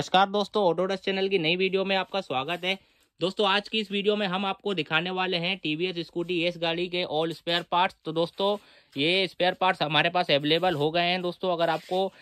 नमस्कार दोस्तों ऑटोडस चैनल की नई वीडियो में आपका स्वागत है दोस्तों आज की इस वीडियो में हम आपको दिखाने वाले हैं टीवीएस स्कूटी एस गाड़ी के ऑल स्पेयर पार्ट्स तो दोस्तों ये स्पेयर पार्ट्स हमारे पास अवेलेबल हो गए हैं दोस्तों अगर आपको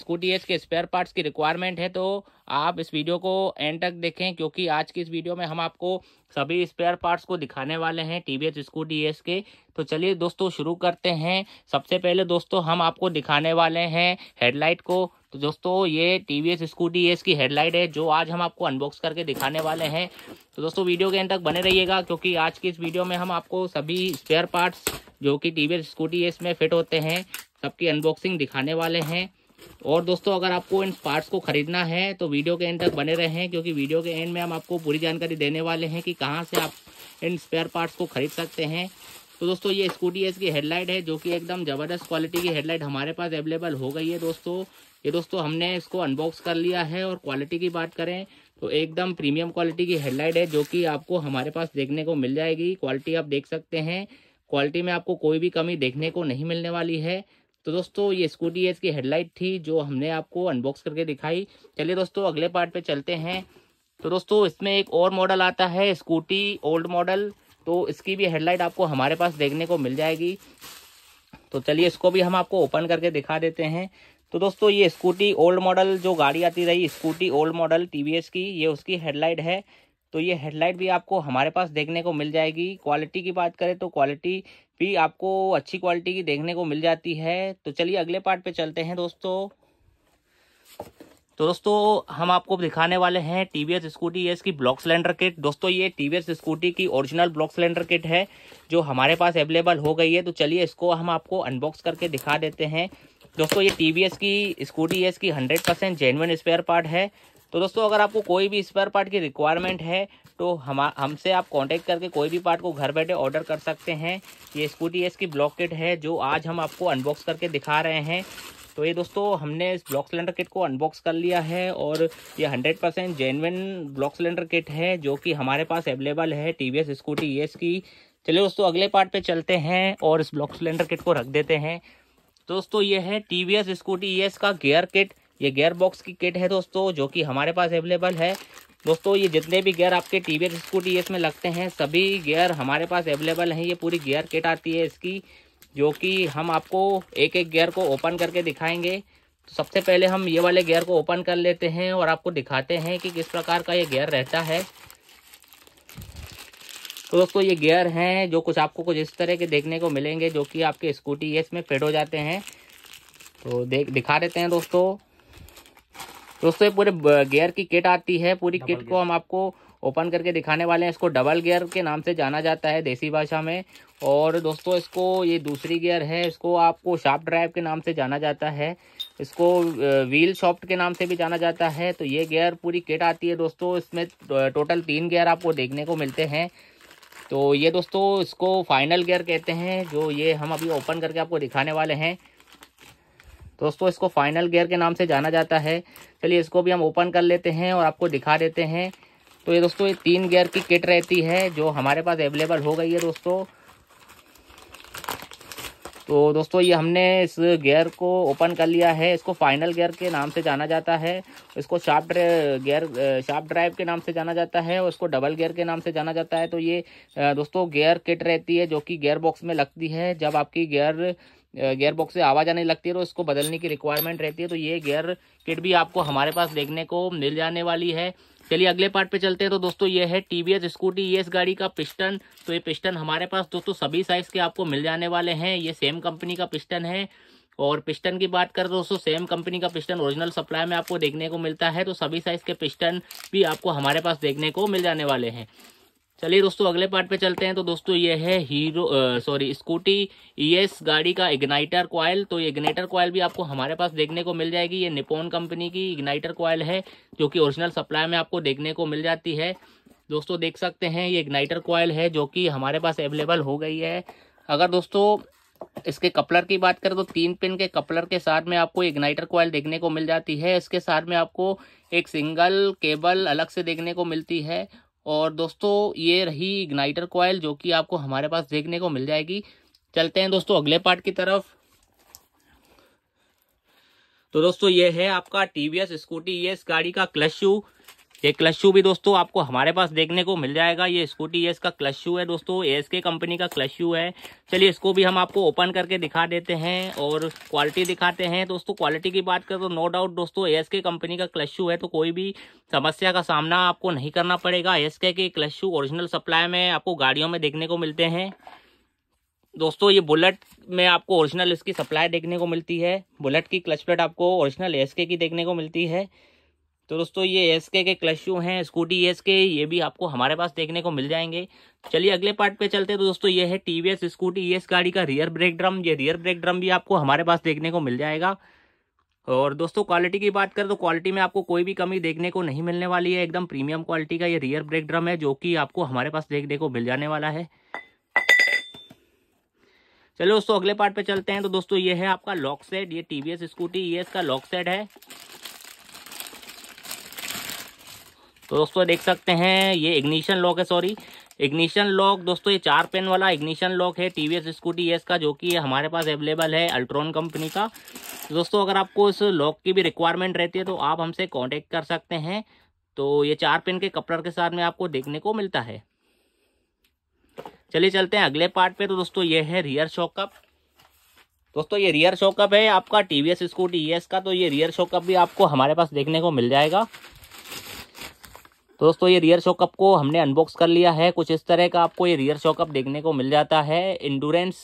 स्कूटी एस के स्पेयर पार्ट्स की रिक्वायरमेंट है तो आप इस वीडियो को एंड तक देखें क्योंकि आज की इस वीडियो में हम आपको सभी स्पेयर पार्ट्स को दिखाने वाले हैं टी वी स्कूटी एस के तो चलिए दोस्तों शुरू करते हैं सबसे पहले दोस्तों हम आपको दिखाने वाले हैं हेडलाइट को तो दोस्तों ये टी वी एस स्कूटी है इसकी हेडलाइट है जो आज हम आपको अनबॉक्स करके दिखाने वाले हैं तो दोस्तों वीडियो के एंड तक बने रहिएगा क्योंकि आज की इस वीडियो में हम आपको सभी स्पेयर पार्ट्स जो कि T V S Scooty S में फिट होते हैं सबकी अनबॉक्सिंग दिखाने वाले हैं और दोस्तों अगर आपको इन पार्ट्स को खरीदना है तो वीडियो के एंड तक बने रहें क्योंकि वीडियो के एंड में हम आपको पूरी जानकारी देने वाले हैं कि कहाँ से आप इन स्पेयर पार्ट्स को खरीद सकते हैं तो दोस्तों ये स्कूटी एस की हेडलाइट है जो कि एकदम ज़बरदस्त क्वालिटी की हेडलाइट हमारे पास अवेलेबल हो गई है दोस्तों ये दोस्तों हमने इसको अनबॉक्स कर लिया है और क्वालिटी की बात करें तो एकदम प्रीमियम क्वालिटी की हेडलाइट है जो कि आपको हमारे पास देखने को मिल जाएगी क्वालिटी आप देख सकते हैं क्वालिटी में आपको कोई भी कमी देखने को नहीं मिलने वाली है तो दोस्तों ये स्कूटी एस की हेडलाइट थी जो हमने आपको अनबॉक्स करके दिखाई चलिए दोस्तों अगले पार्ट पे चलते हैं तो दोस्तों इसमें एक और मॉडल आता है स्कूटी ओल्ड मॉडल तो इसकी भी हेडलाइट आपको हमारे पास देखने को मिल जाएगी तो चलिए इसको भी हम आपको ओपन करके दिखा देते हैं तो दोस्तों ये स्कूटी ओल्ड मॉडल जो गाड़ी आती रही स्कूटी ओल्ड मॉडल टीवीएस की ये उसकी हेडलाइट है तो ये हेडलाइट भी आपको हमारे पास देखने को मिल जाएगी क्वालिटी की बात करें तो क्वालिटी भी आपको अच्छी क्वालिटी की देखने को मिल जाती है तो चलिए अगले पार्ट पे चलते हैं दोस्तों तो दोस्तों हम आपको दिखाने वाले हैं टीवीएस स्कूटी एस की ब्लॉक सिलेंडर किट दोस्तों ये टीवीएस स्कूटी की ओरिजिनल ब्लॉक सिलेंडर किट है जो हमारे पास अवेलेबल हो गई है तो चलिए इसको हम आपको अनबॉक्स करके दिखा देते हैं दोस्तों ये टीवीएस की स्कूटी एस की hundred percent genuine spare part है तो दोस्तों अगर आपको कोई भी स्पेयर पार्ट की रिक्वायरमेंट है तो हम हमसे आप कांटेक्ट करके कोई भी पार्ट को घर बैठे ऑर्डर कर सकते हैं ये स्कूटी एस की ब्लॉक किट है जो आज हम आपको अनबॉक्स करके दिखा रहे हैं तो ये दोस्तों हमने इस ब्लॉक सिलेंडर किट को अनबॉक्स कर लिया है और ये hundred percent genuine block cylinder kit है जो कि हमारे पास अवेलेबल है टी वी स्कूटी एस की चलिए दोस्तों अगले पार्ट पे चलते हैं और इस ब्लॉक सिलेंडर किट को रख देते हैं दोस्तों ये है टी वी स्कूटी ई का गेयर किट ये गेयर बॉक्स की किट है दोस्तों जो कि हमारे पास अवेलेबल है दोस्तों ये जितने भी गेयर आपके टी वी स्कूटी एस में लगते हैं सभी गेयर हमारे पास अवेलेबल हैं ये पूरी गेयर किट आती है इसकी जो कि हम आपको एक एक गेयर को ओपन करके दिखाएंगे तो सबसे पहले हम ये वाले गेयर को ओपन कर लेते हैं और आपको दिखाते हैं कि किस प्रकार का ये गेयर रहता है तो दोस्तों ये गेयर हैं जो कुछ आपको कुछ इस तरह के देखने को मिलेंगे जो कि आपके स्कूटी एस में फिट हो जाते हैं तो देख दिखा देते हैं दोस्तों दोस्तों ये पूरे गेयर की किट आती है पूरी किट को हम आपको ओपन करके दिखाने वाले हैं इसको डबल गियर के नाम से जाना जाता है देसी भाषा में और दोस्तों इसको ये दूसरी गियर है इसको आपको शार्प ड्राइव के नाम से जाना जाता है इसको व्हील शॉफ्ट के नाम से भी जाना जाता है तो ये गियर पूरी किट आती है दोस्तों इसमें टोटल तीन गियर आपको देखने को मिलते हैं तो ये दोस्तों इसको फाइनल गियर कहते हैं जो ये हम अभी ओपन करके आपको दिखाने वाले हैं दोस्तों इसको फाइनल गियर के नाम से जाना जाता है चलिए इसको भी हम ओपन कर लेते हैं और आपको दिखा देते हैं तो ये दोस्तों ये तीन गियर की किट रहती है जो हमारे पास अवेलेबल हो गई है दोस्तों तो दोस्तों ये हमने इस गियर को ओपन कर लिया है इसको फाइनल गियर के नाम से जाना जाता है इसको शार्प गियर शार्प ड्राइव के नाम से जाना जाता है और इसको डबल गियर के नाम से जाना जाता है तो ये दोस्तों गियर किट रहती है जो कि गियर बॉक्स में लगती है जब आपकी गियर गियर बॉक्स से आवाज आने लगती है तो इसको बदलने की रिक्वायरमेंट रहती है तो ये गियर किट भी आपको हमारे पास देखने को मिल जाने वाली है चलिए अगले पार्ट पे चलते हैं तो दोस्तों ये है टीवीएस स्कूटी ये इस गाड़ी का पिस्टन तो ये पिस्टन हमारे पास दोस्तों सभी साइज के आपको मिल जाने वाले हैं ये सेम कंपनी का पिस्टन है और पिस्टन की बात करें दोस्तों सेम कंपनी का पिस्टन ओरिजिनल सप्लाई में आपको देखने को मिलता है तो सभी साइज के पिस्टन भी आपको हमारे पास देखने को मिल जाने वाले हैं चलिए दोस्तों अगले पार्ट पे चलते हैं तो दोस्तों ये है हीरो सॉरी स्कूटी ईएस गाड़ी का इग्नाइटर कॉयल तो ये इग्नाइटर कॉयल भी आपको हमारे पास देखने को मिल जाएगी ये निपोन कंपनी की इग्नाइटर कॉयल है जो कि ओरिजिनल सप्लाई में आपको देखने को मिल जाती है दोस्तों देख सकते हैं ये इग्नाइटर कॉयल है जो कि हमारे पास अवेलेबल हो गई है अगर दोस्तों इसके कपलर की बात करें तो तीन पिन के कपलर के साथ में आपको इग्नाइटर कॉयल देखने को मिल जाती है इसके साथ में आपको एक सिंगल केबल अलग से देखने को मिलती है और दोस्तों ये रही इग्नाइटर कॉयल जो कि आपको हमारे पास देखने को मिल जाएगी चलते हैं दोस्तों अगले पार्ट की तरफ तो दोस्तों ये है आपका टीवीएस स्कूटी ये इस गाड़ी का क्लच शू ये क्लच शू भी दोस्तों आपको हमारे पास देखने को मिल जाएगा ये स्कूटी एस का क्लच शू है दोस्तों एस के कंपनी का क्लच शू है चलिए इसको भी हम आपको ओपन करके दिखा देते हैं और क्वालिटी दिखाते हैं दोस्तों क्वालिटी की बात करें तो नो डाउट दोस्तों एस के कंपनी का क्लच शू है तो कोई भी समस्या का सामना आपको नहीं करना पड़ेगा एस के क्लच शू ओरिजिनल सप्लाई में आपको गाड़ियों में देखने को मिलते हैं दोस्तों ये बुलेट में आपको ओरिजिनल इसकी सप्लाई देखने को मिलती है बुलेट की क्लच प्लेट आपको ओरिजिनल के की देखने को मिलती है तो दोस्तों ये एस के क्लशू हैं स्कूटी एस के ये भी आपको हमारे पास देखने को मिल जाएंगे चलिए अगले पार्ट पे चलते हैं तो दोस्तों ये है टीवीएस स्कूटी एस गाड़ी का रियर ब्रेक ड्रम ये रियर ब्रेक ड्रम भी आपको हमारे पास देखने को मिल जाएगा और दोस्तों क्वालिटी की बात करें तो क्वालिटी में आपको कोई भी कमी देखने को नहीं मिलने वाली है एकदम प्रीमियम क्वालिटी का ये रियर ब्रेक ड्रम है जो कि आपको हमारे पास देखने को मिल जाने वाला है चलो दोस्तों अगले पार्ट पे चलते हैं तो दोस्तों ये है आपका लॉक सेट ये टीवीएस स्कूटी ई का लॉक सेट है तो दोस्तों देख सकते हैं ये इग्निशन लॉक है सॉरी इग्निशन लॉक दोस्तों ये चार पेन वाला इग्निशन लॉक है टी वी स्कूटी एस का जो कि हमारे पास अवेलेबल है अल्ट्रॉन कंपनी का दोस्तों अगर आपको इस लॉक की भी रिक्वायरमेंट रहती है तो आप हमसे कॉन्टेक्ट कर सकते हैं तो ये चार पेन के कपड़ा के साथ में आपको देखने को मिलता है चलिए चलते हैं अगले पार्ट पे तो दोस्तों ये है रियर शॉकअप दोस्तों ये रियर शॉकअप है आपका T V S Scooty E S का तो ये रियर शॉकअप भी आपको हमारे पास देखने को मिल जाएगा तो दोस्तों ये रियर शॉकअप को हमने अनबॉक्स कर लिया है कुछ इस तरह का आपको ये रियर शॉकअप देखने को मिल जाता है इंडोरेंस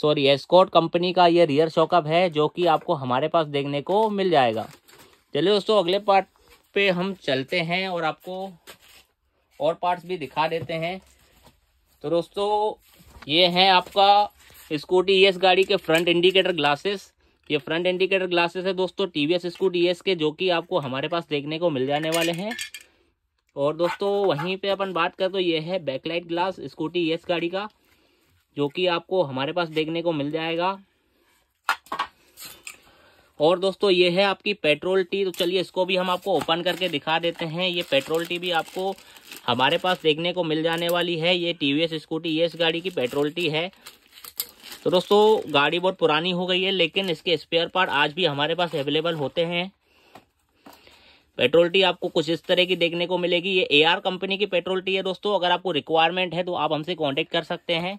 सॉरी एस्कॉट कंपनी का ये रियर शॉकअप है जो कि आपको हमारे पास देखने को मिल जाएगा चलिए दोस्तों अगले पार्ट पे हम चलते हैं और आपको और पार्ट्स भी दिखा देते हैं तो दोस्तों ये है आपका स्कूटी एस e गाड़ी के फ्रंट इंडिकेटर ग्लासेस ये फ्रंट इंडिकेटर ग्लासेस है दोस्तों T V S Scooty S के जो कि आपको हमारे पास देखने को मिल जाने वाले हैं और दोस्तों वहीं पे अपन बात कर तो ये है बैकलाइट ग्लास स्कूटी एस गाड़ी का जो कि आपको हमारे पास देखने को मिल जाएगा और दोस्तों ये है आपकी पेट्रोल टी तो चलिए इसको भी हम आपको ओपन करके दिखा देते हैं ये पेट्रोल टी भी आपको हमारे पास देखने को मिल जाने वाली है ये टी वी स्कूटी एस गाड़ी की पेट्रोल टी है तो दोस्तों गाड़ी बहुत पुरानी हो गई है लेकिन इसके स्पेयर पार्ट आज भी हमारे पास अवेलेबल होते हैं पेट्रोल टी आपको कुछ इस तरह की देखने को मिलेगी ये आर कंपनी की पेट्रोल टी है दोस्तों अगर आपको रिक्वायरमेंट है तो आप हमसे कॉन्टेक्ट कर सकते हैं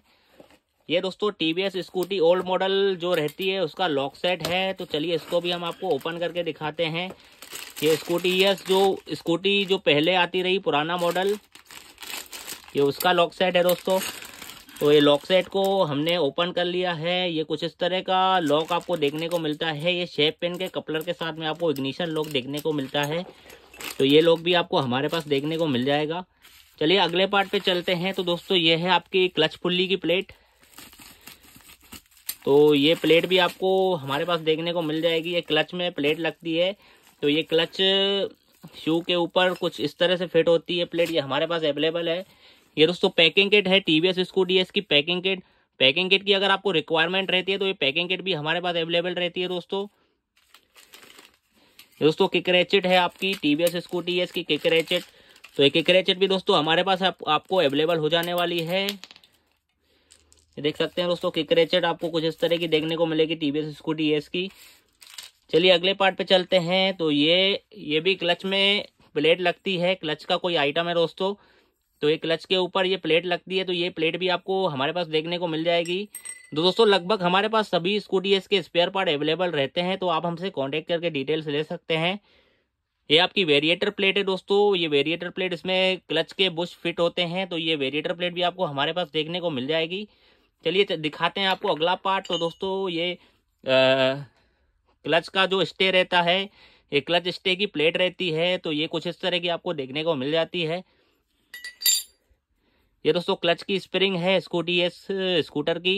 ये दोस्तों टीवीएस स्कूटी ओल्ड मॉडल जो रहती है उसका लॉक सेट है तो चलिए इसको भी हम आपको ओपन करके दिखाते हैं ये स्कूटी यस जो स्कूटी जो पहले आती रही पुराना मॉडल ये उसका लॉक सेट है दोस्तों तो ये लॉक सेट को हमने ओपन कर लिया है ये कुछ इस तरह का लॉक आपको देखने को मिलता है ये शेप पेन के कपलर के साथ में आपको इग्निशन लॉक देखने को मिलता है तो ये लॉक भी आपको हमारे पास देखने को मिल जाएगा चलिए अगले पार्ट पे चलते हैं तो दोस्तों ये है आपकी क्लच फुल्ली की प्लेट तो ये प्लेट भी आपको हमारे पास देखने को मिल जाएगी ये क्लच में प्लेट लगती है तो ये क्लच शू के ऊपर कुछ इस तरह से फिट होती है प्लेट ये हमारे पास अवेलेबल है ये दोस्तों पैकिंग किट है टीवीएस स्कूटी एस की पैकिंग किट पैकिंग किट की अगर आपको रिक्वायरमेंट रहती है तो ये पैकिंग किट भी हमारे पास अवेलेबल रहती है दोस्तों दोस्तों किकरेचिट है आपकी टीवीएस स्कूटी एस की किकरेचिट तो ये किकरेचिट भी दोस्तों हमारे पास आप, आपको अवेलेबल हो जाने वाली है ये देख सकते हैं दोस्तों किकरेचेट आपको कुछ इस तरह की देखने को मिलेगी टीवीएस स्कूटी एस की चलिए अगले पार्ट पे चलते हैं तो ये ये भी क्लच में प्लेट लगती है क्लच का कोई आइटम है दोस्तों तो ये क्लच के ऊपर ये प्लेट लगती है तो ये प्लेट भी आपको हमारे पास देखने को मिल जाएगी तो दोस्तों लगभग हमारे पास सभी स्कूटी के स्पेयर पार्ट अवेलेबल रहते हैं तो आप हमसे कॉन्टेक्ट करके डिटेल्स ले सकते हैं ये आपकी वेरिएटर प्लेट है दोस्तों ये वेरिएटर प्लेट इसमें क्लच के बुश फिट होते हैं तो ये वेरिएटर प्लेट भी आपको हमारे पास देखने को मिल जाएगी चलिए दिखाते हैं आपको अगला पार्ट तो दोस्तों ये आ, क्लच का जो स्टे रहता है ये क्लच स्टे की प्लेट रहती है तो ये कुछ इस तरह की आपको देखने को मिल जाती है ये दोस्तों क्लच की स्प्रिंग है स्कूटी एस स्कूटर की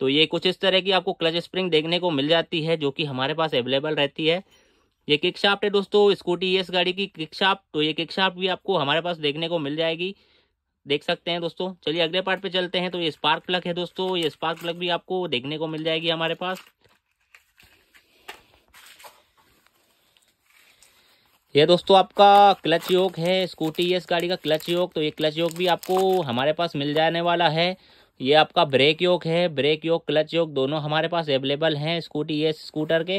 तो ये कुछ इस तरह की आपको क्लच स्प्रिंग देखने को मिल जाती है जो कि हमारे पास अवेलेबल रहती है ये किक शाफ्ट है दोस्तों स्कूटी एस गाड़ी की किक शाफ्ट तो ये किक शाफ्ट भी आपको हमारे पास देखने को मिल जाएगी देख सकते हैं दोस्तों चलिए अगले पार्ट पे चलते हैं तो ये स्पार्क प्लग है दोस्तों ये स्पार्क प्लग भी आपको देखने को मिल जाएगी हमारे पास ये दोस्तों आपका क्लच योग है स्कूटी इस गाड़ी का क्लच योग तो ये क्लच योग भी आपको हमारे पास मिल जाने वाला है ये आपका ब्रेक योग है ब्रेक योग क्लच योग दोनों हमारे पास अवेलेबल हैं स्कूटी एस स्कूटर के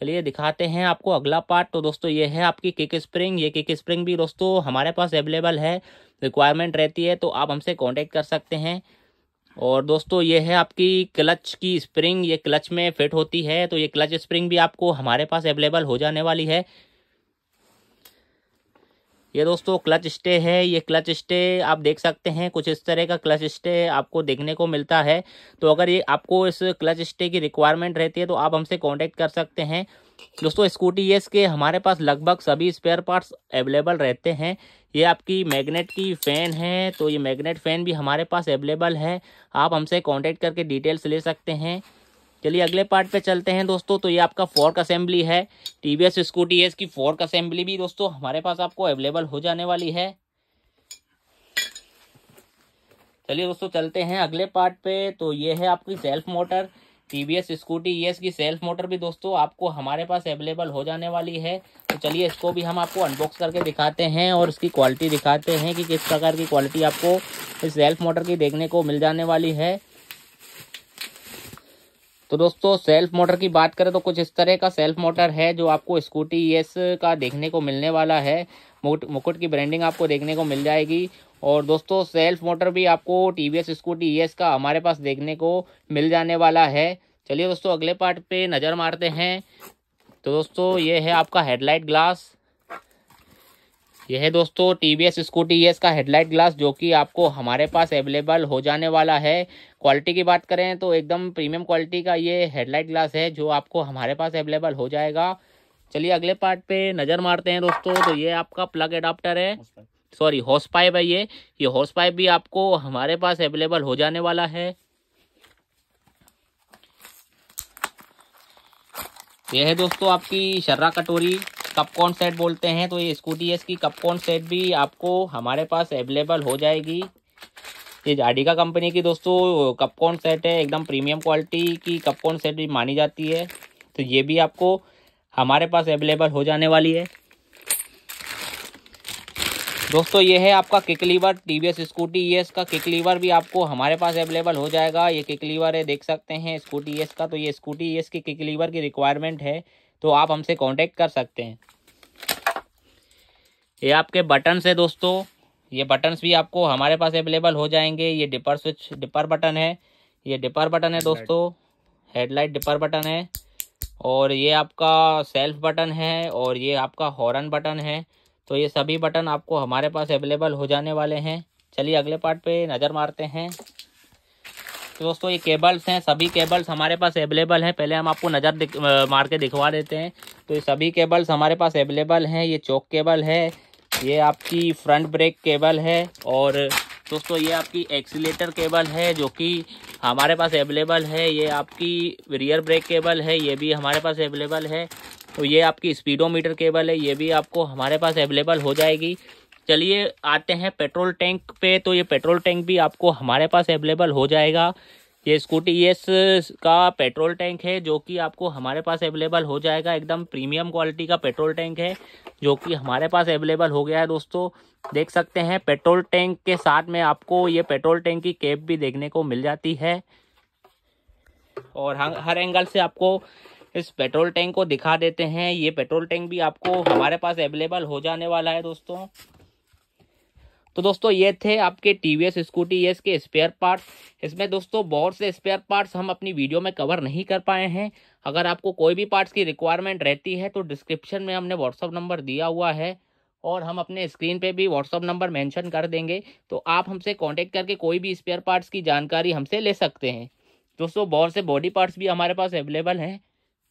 चलिए दिखाते हैं आपको अगला पार्ट तो दोस्तों ये है आपकी किक स्प्रिंग ये किक स्प्रिंग भी दोस्तों हमारे पास अवेलेबल है रिक्वायरमेंट रहती है तो आप हमसे कांटेक्ट कर सकते हैं और दोस्तों ये है आपकी क्लच की स्प्रिंग ये क्लच में फिट होती है तो ये क्लच स्प्रिंग भी आपको हमारे पास अवेलेबल हो जाने वाली है ये दोस्तों क्लच स्टे है ये क्लच स्टे आप देख सकते हैं कुछ इस तरह का क्लच स्टे आपको देखने को मिलता है तो अगर ये आपको इस क्लच स्टे की रिक्वायरमेंट रहती है तो आप हमसे कांटेक्ट कर सकते हैं दोस्तों स्कूटी एस के हमारे पास लगभग सभी स्पेयर पार्ट्स अवेलेबल रहते हैं ये आपकी मैग्नेट की फ़ैन है तो ये मैग्नेट फ़ैन भी हमारे पास अवेलेबल है आप हमसे कॉन्टैक्ट करके डिटेल्स ले सकते हैं चलिए अगले पार्ट पे चलते हैं दोस्तों तो ये आपका फोर्क असेंबली है T V S Scooty S की फोर्क असेंबली भी दोस्तों हमारे पास आपको अवेलेबल हो जाने वाली है चलिए दोस्तों चलते हैं अगले पार्ट पे तो ये है आपकी self motor T V S Scooty E S की सेल्फ मोटर भी दोस्तों आपको हमारे पास अवेलेबल हो जाने वाली है तो चलिए इसको भी हम आपको अनबॉक्स करके दिखाते हैं और इसकी क्वालिटी दिखाते हैं कि किस प्रकार की क्वालिटी आपको इस सेल्फ मोटर की देखने को मिल जाने वाली है तो दोस्तों सेल्फ मोटर की बात करें तो कुछ इस तरह का सेल्फ मोटर है जो आपको स्कूटी एस का देखने को मिलने वाला है मुकुट की ब्रांडिंग आपको देखने को मिल जाएगी और दोस्तों सेल्फ मोटर भी आपको T V S Scooty S का हमारे पास देखने को मिल जाने वाला है चलिए दोस्तों अगले पार्ट पे नज़र मारते हैं तो दोस्तों ये है आपका हेडलाइट ग्लास यह है दोस्तों T V S Scooty S का हेडलाइट ग्लास जो कि आपको हमारे पास अवेलेबल हो जाने वाला है क्वालिटी की बात करें तो एकदम प्रीमियम क्वालिटी का ये हेडलाइट ग्लास है जो आपको हमारे पास अवेलेबल हो जाएगा चलिए अगले पार्ट पे नज़र मारते हैं दोस्तों तो ये आपका प्लग एडाप्टर है सॉरी हॉर्स पाइप है ये ये हॉर्स पाइप भी आपको हमारे पास अवेलेबल हो जाने वाला है यह है दोस्तों आपकी शर्रा कटोरी कपकॉन सेट बोलते हैं तो ये स्कूटी एस की कपकॉन सेट भी आपको हमारे पास अवेलेबल हो जाएगी ये जाडिका कंपनी की दोस्तों कपकॉन सेट है एकदम प्रीमियम क्वालिटी की कपकॉन सेट भी मानी जाती है तो ये भी आपको हमारे पास अवेलेबल हो जाने वाली है दोस्तों ये है आपका kick lever S Scooty S का किक लीवर भी आपको हमारे पास अवेलेबल हो जाएगा ये किक लीवर है देख सकते हैं स्कूटी एस का तो ये स्कूटी एस की किक लीवर की रिक्वायरमेंट है तो आप हमसे कांटेक्ट कर सकते हैं ये आपके बटन से दोस्तों ये बटन्स भी आपको हमारे पास अवेलेबल हो जाएंगे ये डिपर स्विच डिपर बटन है ये डिपर बटन है दोस्तों हेडलाइट डिपर बटन है और ये आपका सेल्फ बटन है और ये आपका हॉर्न बटन है तो ये सभी बटन आपको हमारे पास अवेलेबल हो जाने वाले हैं चलिए अगले पार्ट पे नज़र मारते हैं तो दोस्तों ये केबल्स हैं सभी केबल्स हमारे पास अवेलेबल हैं पहले हम आपको नज़र दिख, मार के दिखवा देते हैं तो ये सभी केबल्स हमारे पास अवेलेबल हैं ये चौक केबल है ये आपकी फ्रंट ब्रेक केबल है और दोस्तों ये आपकी एक्सीटर केबल है जो कि हमारे पास अवेलेबल है ये आपकी रियर ब्रेक केबल है ये भी हमारे पास अवेलेबल है तो ये आपकी स्पीडोमीटर केबल है ये भी आपको हमारे पास अवेलेबल हो जाएगी चलिए आते हैं पेट्रोल टैंक पे तो ये पेट्रोल टैंक भी आपको हमारे पास अवेलेबल हो जाएगा ये स्कूटी एस का पेट्रोल टैंक है जो कि आपको हमारे पास अवेलेबल हो जाएगा एकदम प्रीमियम क्वालिटी का पेट्रोल टैंक है जो कि हमारे पास अवेलेबल हो गया है दोस्तों देख सकते हैं पेट्रोल टैंक के साथ में आपको ये पेट्रोल टैंक की कैप भी देखने को मिल जाती है और हर एंगल से आपको इस पेट्रोल टैंक को दिखा देते हैं ये पेट्रोल टैंक भी आपको हमारे पास अवेलेबल हो जाने वाला है दोस्तों तो दोस्तों ये थे आपके T V S Scooty S के स्पेयर पार्ट्स इसमें दोस्तों बहुत से स्पेयर पार्ट्स हम अपनी वीडियो में कवर नहीं कर पाए हैं अगर आपको कोई भी पार्ट्स की रिक्वायरमेंट रहती है तो डिस्क्रिप्शन में हमने व्हाट्सअप नंबर दिया हुआ है और हम अपने स्क्रीन पे भी व्हाट्सअप नंबर मेंशन कर देंगे तो आप हमसे कांटेक्ट करके कोई भी स्पेयर पार्ट्स की जानकारी हमसे ले सकते हैं दोस्तों बहुत से बॉडी पार्ट्स भी हमारे पास अवेलेबल हैं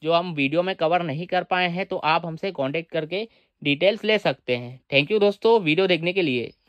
जो हम वीडियो में कवर नहीं कर पाए हैं तो आप हमसे कांटेक्ट करके डिटेल्स ले सकते हैं थैंक यू दोस्तों वीडियो देखने के लिए